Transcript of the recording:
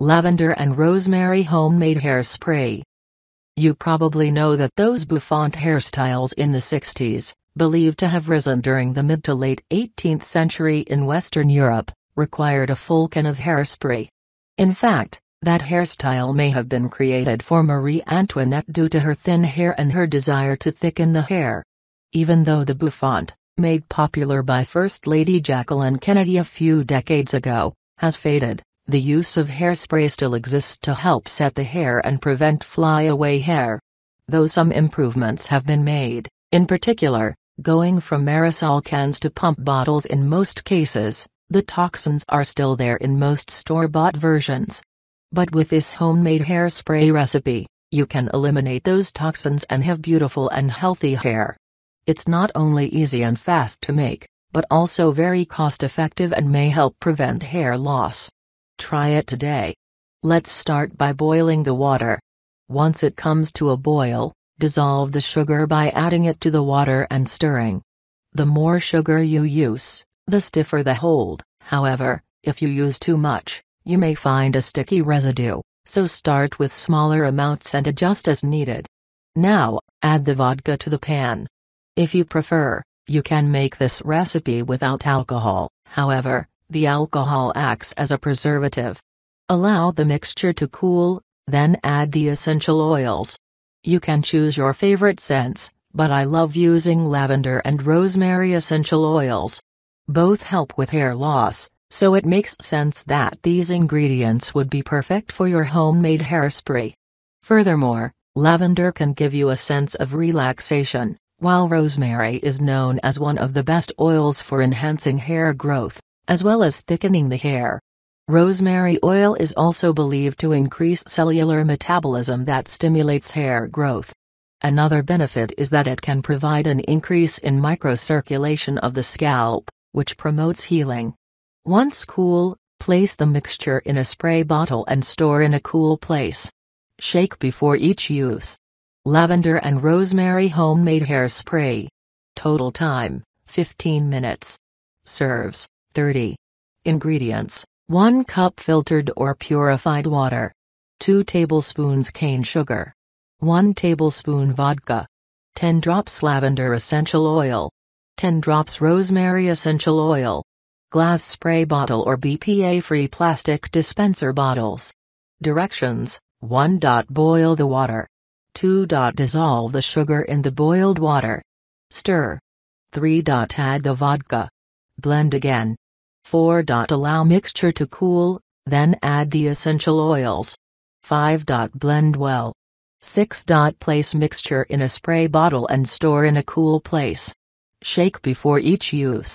lavender and rosemary homemade hairspray. You probably know that those bouffant hairstyles in the 60s, believed to have risen during the mid to late 18th century in Western Europe, required a full can of hairspray. In fact, that hairstyle may have been created for Marie Antoinette due to her thin hair and her desire to thicken the hair. Even though the bouffant, made popular by First Lady Jacqueline Kennedy a few decades ago, has faded, the use of hairspray still exists to help set the hair and prevent flyaway hair. Though some improvements have been made, in particular, going from aerosol cans to pump bottles in most cases, the toxins are still there in most store-bought versions. But with this homemade hairspray recipe, you can eliminate those toxins and have beautiful and healthy hair. It's not only easy and fast to make, but also very cost effective and may help prevent hair loss. Try it today. Let's start by boiling the water. Once it comes to a boil, dissolve the sugar by adding it to the water and stirring. The more sugar you use, the stiffer the hold, however, if you use too much, you may find a sticky residue, so start with smaller amounts and adjust as needed. Now, add the vodka to the pan. If you prefer, you can make this recipe without alcohol, however, the alcohol acts as a preservative. Allow the mixture to cool, then add the essential oils. You can choose your favorite scents, but I love using lavender and rosemary essential oils. Both help with hair loss, so it makes sense that these ingredients would be perfect for your homemade hairspray. Furthermore, lavender can give you a sense of relaxation, while rosemary is known as one of the best oils for enhancing hair growth as well as thickening the hair. Rosemary oil is also believed to increase cellular metabolism that stimulates hair growth. Another benefit is that it can provide an increase in microcirculation of the scalp, which promotes healing. Once cool, place the mixture in a spray bottle and store in a cool place. Shake before each use. Lavender and rosemary homemade hairspray. Total time, 15 minutes. Serves. 30. Ingredients 1 cup filtered or purified water. 2 tablespoons cane sugar. 1 tablespoon vodka. 10 drops lavender essential oil. 10 drops rosemary essential oil. Glass spray bottle or BPA free plastic dispenser bottles. Directions 1. Boil the water. 2. Dissolve the sugar in the boiled water. Stir. 3. Add the vodka. Blend again. 4. Allow mixture to cool, then add the essential oils. 5. Blend well. 6. Place mixture in a spray bottle and store in a cool place. Shake before each use.